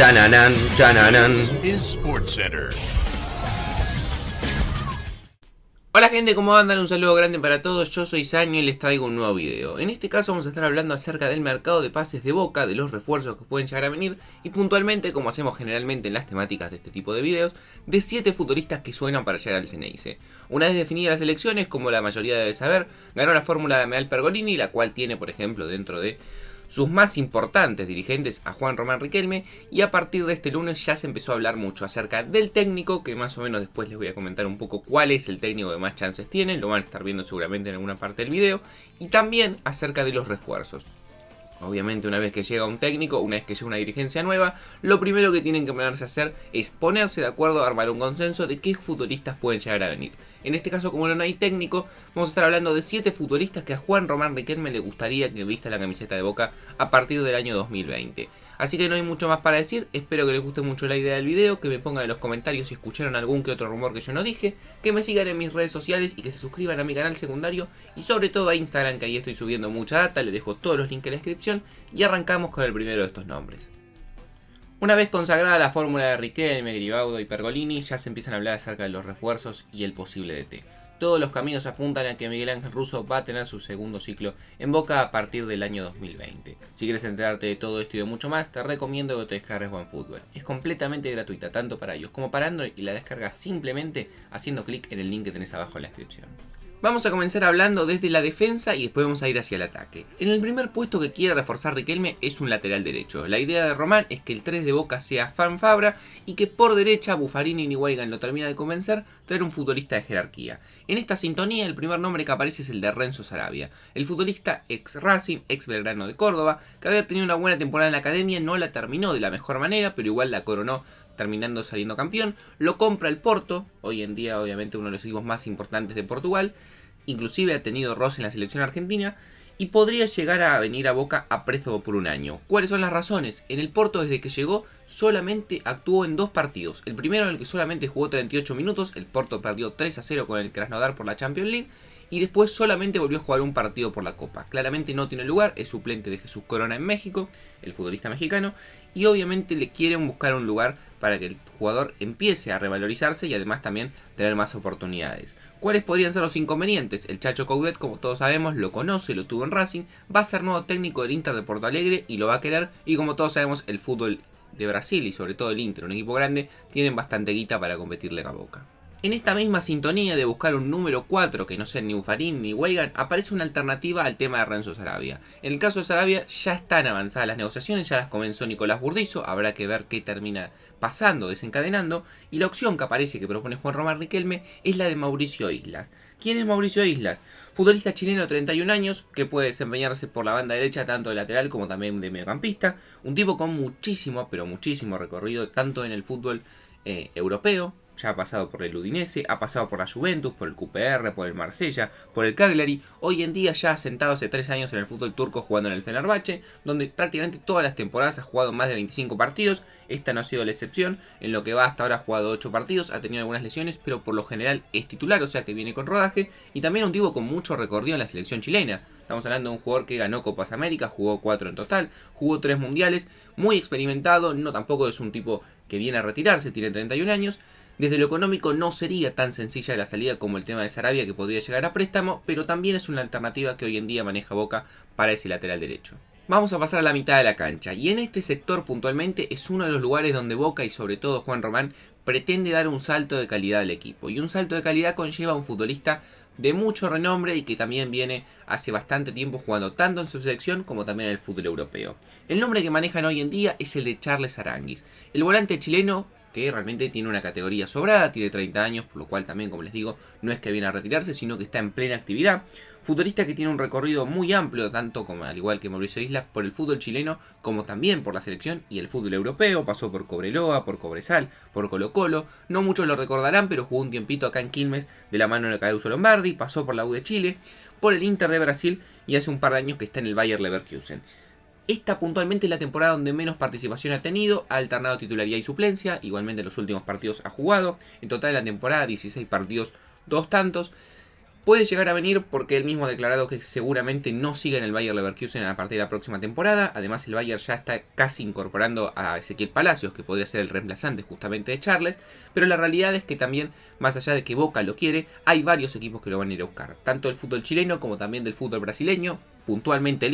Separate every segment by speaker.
Speaker 1: Chananan, chananan. Center. Hola gente, ¿cómo andan? Un saludo grande para todos, yo soy Sanyo y les traigo un nuevo video. En este caso vamos a estar hablando acerca del mercado de pases de boca, de los refuerzos que pueden llegar a venir y puntualmente, como hacemos generalmente en las temáticas de este tipo de videos, de 7 futbolistas que suenan para llegar al Ceneice. Una vez definidas las elecciones, como la mayoría debe saber, ganó la fórmula de Meal Pergolini, la cual tiene por ejemplo dentro de sus más importantes dirigentes a Juan Román Riquelme y a partir de este lunes ya se empezó a hablar mucho acerca del técnico, que más o menos después les voy a comentar un poco cuál es el técnico que más chances tiene, lo van a estar viendo seguramente en alguna parte del video, y también acerca de los refuerzos. Obviamente una vez que llega un técnico, una vez que llega una dirigencia nueva, lo primero que tienen que ponerse a hacer es ponerse de acuerdo, armar un consenso de qué futbolistas pueden llegar a venir. En este caso, como no hay técnico, vamos a estar hablando de 7 futbolistas que a Juan Román Riquelme le gustaría que vista la camiseta de Boca a partir del año 2020. Así que no hay mucho más para decir, espero que les guste mucho la idea del video, que me pongan en los comentarios si escucharon algún que otro rumor que yo no dije, que me sigan en mis redes sociales y que se suscriban a mi canal secundario y sobre todo a Instagram que ahí estoy subiendo mucha data, les dejo todos los links en la descripción y arrancamos con el primero de estos nombres. Una vez consagrada la fórmula de Riquelme, Gribaudo y Pergolini, ya se empiezan a hablar acerca de los refuerzos y el posible DT. Todos los caminos apuntan a que Miguel Ángel Russo va a tener su segundo ciclo en Boca a partir del año 2020. Si quieres enterarte de todo esto y de mucho más, te recomiendo que te descargues OneFootball. Es completamente gratuita tanto para ellos como para Android y la descargas simplemente haciendo clic en el link que tenés abajo en la descripción. Vamos a comenzar hablando desde la defensa y después vamos a ir hacia el ataque. En el primer puesto que quiere reforzar Riquelme es un lateral derecho. La idea de Román es que el 3 de Boca sea Fanfabra y que por derecha Bufarini y Niwaigan lo termina de convencer, traer un futbolista de jerarquía. En esta sintonía el primer nombre que aparece es el de Renzo Sarabia, el futbolista ex Racing, ex Belgrano de Córdoba, que había tenido una buena temporada en la academia, no la terminó de la mejor manera, pero igual la coronó terminando saliendo campeón. Lo compra el Porto, hoy en día obviamente uno de los equipos más importantes de Portugal. Inclusive ha tenido Ross en la selección argentina. Y podría llegar a venir a Boca a préstamo por un año. ¿Cuáles son las razones? En el Porto desde que llegó solamente actuó en dos partidos. El primero en el que solamente jugó 38 minutos. El Porto perdió 3 a 0 con el Krasnodar por la Champions League y después solamente volvió a jugar un partido por la Copa. Claramente no tiene lugar, es suplente de Jesús Corona en México, el futbolista mexicano, y obviamente le quieren buscar un lugar para que el jugador empiece a revalorizarse y además también tener más oportunidades. ¿Cuáles podrían ser los inconvenientes? El Chacho Coudet, como todos sabemos, lo conoce, lo tuvo en Racing, va a ser nuevo técnico del Inter de Porto Alegre y lo va a querer, y como todos sabemos, el fútbol de Brasil y sobre todo el Inter, un equipo grande, tienen bastante guita para competirle a Boca. En esta misma sintonía de buscar un número 4 que no sea ni Ufarín ni Weigan, aparece una alternativa al tema de Renzo Sarabia. En el caso de Sarabia ya están avanzadas las negociaciones, ya las comenzó Nicolás Burdizo, habrá que ver qué termina pasando, desencadenando, y la opción que aparece que propone Juan Román Riquelme es la de Mauricio Islas. ¿Quién es Mauricio Islas? Futbolista chileno de 31 años que puede desempeñarse por la banda derecha tanto de lateral como también de mediocampista, un tipo con muchísimo, pero muchísimo recorrido tanto en el fútbol eh, europeo ya ha pasado por el Udinese, ha pasado por la Juventus, por el QPR, por el Marsella, por el Cagliari, hoy en día ya ha sentado hace 3 años en el fútbol turco jugando en el Fenerbahce, donde prácticamente todas las temporadas ha jugado más de 25 partidos, esta no ha sido la excepción, en lo que va hasta ahora ha jugado 8 partidos, ha tenido algunas lesiones, pero por lo general es titular, o sea que viene con rodaje, y también un tipo con mucho recorrido en la selección chilena, Estamos hablando de un jugador que ganó Copas América, jugó 4 en total, jugó 3 mundiales, muy experimentado, no tampoco es un tipo que viene a retirarse, tiene 31 años, desde lo económico no sería tan sencilla la salida como el tema de Sarabia que podría llegar a préstamo, pero también es una alternativa que hoy en día maneja Boca para ese lateral derecho. Vamos a pasar a la mitad de la cancha y en este sector puntualmente es uno de los lugares donde Boca y sobre todo Juan Román pretende dar un salto de calidad al equipo y un salto de calidad conlleva a un futbolista de mucho renombre y que también viene hace bastante tiempo jugando tanto en su selección como también en el fútbol europeo. El nombre que manejan hoy en día es el de Charles Aranguis. El volante chileno que realmente tiene una categoría sobrada, tiene 30 años, por lo cual también, como les digo, no es que viene a retirarse, sino que está en plena actividad. Futurista que tiene un recorrido muy amplio, tanto como al igual que Mauricio Isla, por el fútbol chileno, como también por la selección y el fútbol europeo. Pasó por Cobreloa, por Cobresal, por Colo Colo. No muchos lo recordarán, pero jugó un tiempito acá en Quilmes de la mano de Caduso Lombardi. Pasó por la U de Chile, por el Inter de Brasil y hace un par de años que está en el Bayer Leverkusen. Esta puntualmente es la temporada donde menos participación ha tenido, ha alternado titularidad y suplencia, igualmente en los últimos partidos ha jugado, en total de la temporada 16 partidos, dos tantos. Puede llegar a venir porque él mismo ha declarado que seguramente no siga en el Bayern Leverkusen a partir de la próxima temporada. Además, el Bayern ya está casi incorporando a Ezequiel Palacios, que podría ser el reemplazante justamente de Charles. Pero la realidad es que también, más allá de que Boca lo quiere, hay varios equipos que lo van a ir a buscar. Tanto del fútbol chileno como también del fútbol brasileño. Puntualmente el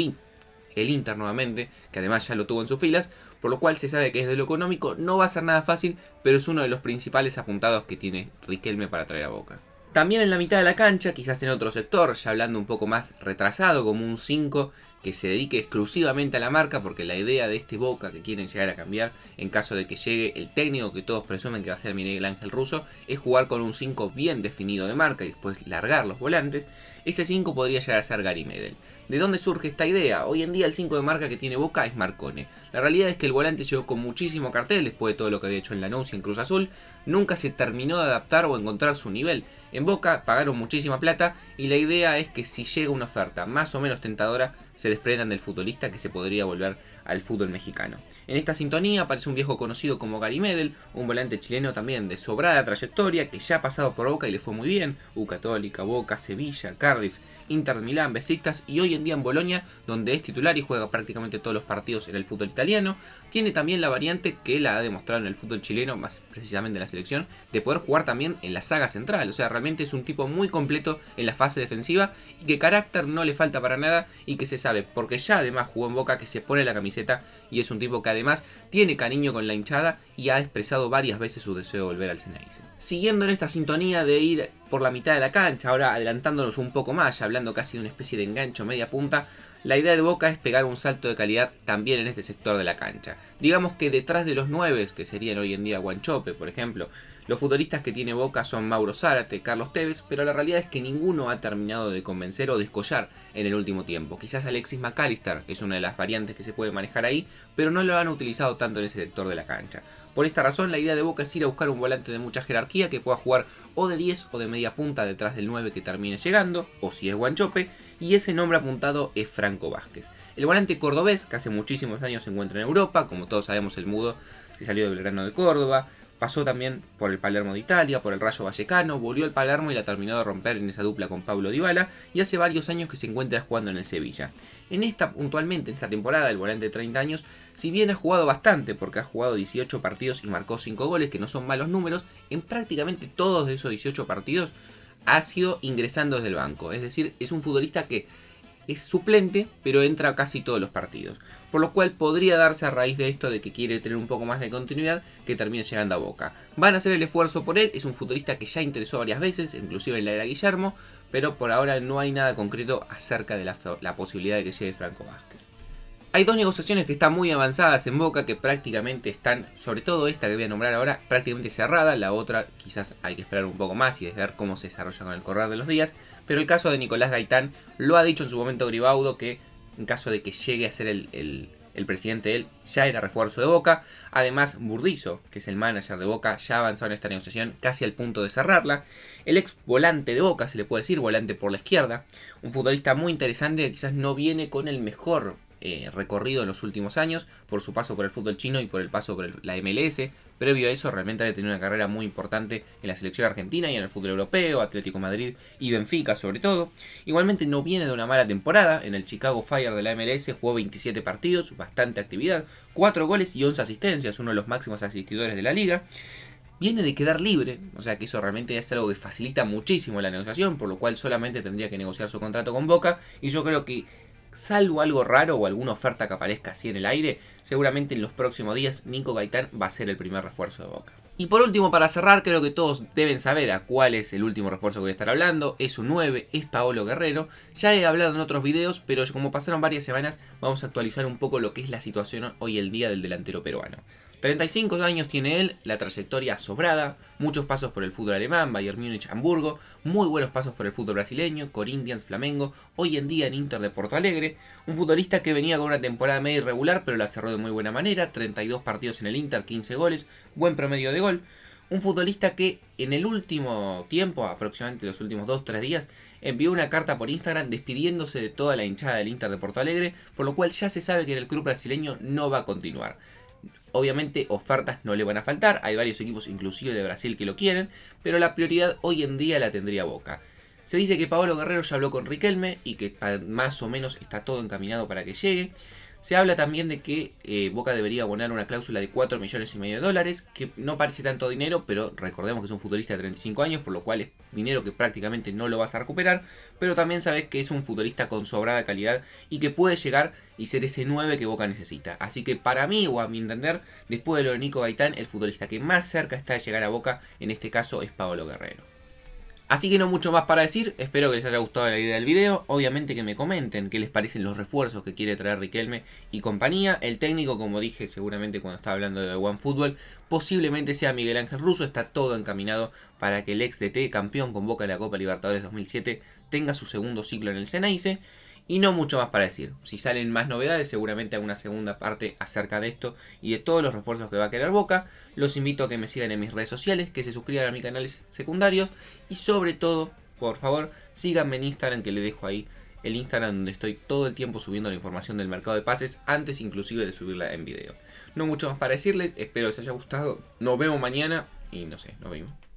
Speaker 1: el Inter nuevamente, que además ya lo tuvo en sus filas, por lo cual se sabe que desde lo económico no va a ser nada fácil, pero es uno de los principales apuntados que tiene Riquelme para traer a Boca. También en la mitad de la cancha, quizás en otro sector, ya hablando un poco más retrasado, como un 5 que se dedique exclusivamente a la marca, porque la idea de este Boca que quieren llegar a cambiar, en caso de que llegue el técnico que todos presumen que va a ser Miguel Ángel Russo, es jugar con un 5 bien definido de marca y después largar los volantes. Ese 5 podría llegar a ser Gary Medel. ¿De dónde surge esta idea? Hoy en día el 5 de marca que tiene Boca es Marcone. La realidad es que el volante llegó con muchísimo cartel después de todo lo que había hecho en la y en Cruz Azul. Nunca se terminó de adaptar o encontrar su nivel. En Boca pagaron muchísima plata y la idea es que si llega una oferta más o menos tentadora, se desprendan del futbolista que se podría volver al fútbol mexicano. En esta sintonía aparece un viejo conocido como Gary Medel, un volante chileno también de sobrada trayectoria que ya ha pasado por Boca y le fue muy bien, U Católica, Boca, Sevilla, Cardiff, Inter Milán, Besiktas y hoy en día en Bolonia, donde es titular y juega prácticamente todos los partidos en el fútbol italiano. Tiene también la variante que la ha demostrado en el fútbol chileno, más precisamente en la selección, de poder jugar también en la saga central. O sea, realmente es un tipo muy completo en la fase defensiva y que carácter no le falta para nada y que se sabe, porque ya además jugó en Boca, que se pone la camiseta y es un tipo que además tiene cariño con la hinchada y ha expresado varias veces su deseo de volver al Ceneice. Siguiendo en esta sintonía de ir por la mitad de la cancha, ahora adelantándonos un poco más, hablando casi de una especie de engancho media punta, la idea de Boca es pegar un salto de calidad también en este sector de la cancha. Digamos que detrás de los 9, que serían hoy en día Guanchope, por ejemplo, los futbolistas que tiene Boca son Mauro Zárate, Carlos Tevez, pero la realidad es que ninguno ha terminado de convencer o descollar en el último tiempo. Quizás Alexis McAllister es una de las variantes que se puede manejar ahí, pero no lo han utilizado tanto en ese sector de la cancha. Por esta razón, la idea de Boca es ir a buscar un volante de mucha jerarquía que pueda jugar o de 10 o de media punta detrás del 9 que termine llegando, o si es Guanchope, y ese nombre apuntado es Franco Vázquez. El volante cordobés, que hace muchísimos años se encuentra en Europa, como todos sabemos el mudo que salió del grano de Córdoba, Pasó también por el Palermo de Italia, por el Rayo Vallecano, volvió al Palermo y la terminó de romper en esa dupla con Pablo Dybala y hace varios años que se encuentra jugando en el Sevilla. En esta, puntualmente, en esta temporada, el volante de 30 años, si bien ha jugado bastante, porque ha jugado 18 partidos y marcó 5 goles, que no son malos números, en prácticamente todos de esos 18 partidos ha sido ingresando desde el banco. Es decir, es un futbolista que es suplente, pero entra a casi todos los partidos. Por lo cual podría darse a raíz de esto de que quiere tener un poco más de continuidad que termine llegando a Boca. Van a hacer el esfuerzo por él, es un futbolista que ya interesó varias veces, inclusive en la era Guillermo, pero por ahora no hay nada concreto acerca de la, posibilidad de que llegue Franco Vázquez. Hay dos negociaciones que están muy avanzadas en Boca, que prácticamente están, sobre todo esta que voy a nombrar ahora, prácticamente cerrada. La otra quizás hay que esperar un poco más y ver cómo se desarrolla con el correr de los días pero el caso de Nicolás Gaitán lo ha dicho en su momento Gribaudo que en caso de que llegue a ser el, el, presidente él, ya era refuerzo de Boca. Además, Burdizo, que es el manager de Boca, ya avanzó en esta negociación casi al punto de cerrarla. El ex volante de Boca, se le puede decir, volante por la izquierda. Un futbolista muy interesante que quizás no viene con el mejor eh, recorrido en los últimos años por su paso por el fútbol chino y por el paso por la MLS. Previo a eso, realmente había tenido una carrera muy importante en la selección argentina y en el fútbol europeo, Atlético Madrid y Benfica, sobre todo. Igualmente, no viene de una mala temporada. En el Chicago Fire de la MLS jugó 27 partidos, bastante actividad, 4 goles y 11 asistencias, uno de los máximos asistidores de la liga viene de quedar libre, o sea que eso realmente es algo que facilita muchísimo la negociación, por lo cual solamente tendría que negociar su contrato con Boca, y yo creo que salvo algo raro o alguna oferta que aparezca así en el aire, seguramente en los próximos días Nico Gaitán va a ser el primer refuerzo de Boca. Y por último, para cerrar, creo que todos deben saber a cuál es el último refuerzo que voy a estar hablando. Es un 9, es Paolo Guerrero. Ya he hablado en otros videos, pero como pasaron varias semanas, vamos a actualizar un poco lo que es la situación hoy el día del delantero peruano. 35 años tiene él, la trayectoria sobrada, muchos pasos por el fútbol alemán, Bayern Múnich, Hamburgo, muy buenos pasos por el fútbol brasileño, Corinthians, Flamengo, hoy en día en Inter de Porto Alegre, un futbolista que venía con una temporada media irregular pero la cerró de muy buena manera, 32 partidos en el Inter, 15 goles, buen promedio de gol, un futbolista que en el último tiempo, aproximadamente los últimos 2-3 días, envió una carta por Instagram despidiéndose de toda la hinchada del Inter de Porto Alegre, por lo cual ya se sabe que en el club brasileño no va a continuar. Obviamente ofertas no le van a faltar, hay varios equipos inclusive de Brasil que lo quieren, pero la prioridad hoy en día la tendría Boca. Se dice que Paolo Guerrero ya habló con Riquelme y que ah, más o menos está todo encaminado para que llegue. Se habla también de que eh, Boca debería abonar una cláusula de 4 millones y medio de dólares, que no parece tanto dinero, pero recordemos que es un futbolista de 35 años, por lo cual es dinero que prácticamente no lo vas a recuperar, pero también sabes que es un futbolista con sobrada calidad y que puede llegar y ser ese 9 que Boca necesita. Así que para mí, o a mi entender, después de lo de Nico Gaitán, el futbolista que más cerca está de llegar a Boca, en este caso es Paolo Guerrero. Así que no mucho más para decir, espero que les haya gustado la idea del video, obviamente que me comenten qué les parecen los refuerzos que quiere traer Riquelme y compañía, el técnico como dije seguramente cuando estaba hablando de One Football, posiblemente sea Miguel Ángel Russo, está todo encaminado para que el ex DT campeón convoca la Copa Libertadores 2007 tenga su segundo ciclo en el Senaice. Y no mucho más para decir. Si salen más novedades, seguramente hago una segunda parte acerca de esto y de todos los refuerzos que va a querer Boca. Los invito a que me sigan en mis redes sociales, que se suscriban a mis canales secundarios y sobre todo, por favor, síganme en Instagram que le dejo ahí el Instagram donde estoy todo el tiempo subiendo la información del mercado de pases antes inclusive de subirla en video. No mucho más para decirles, espero les haya gustado. Nos vemos mañana y no sé, nos vemos.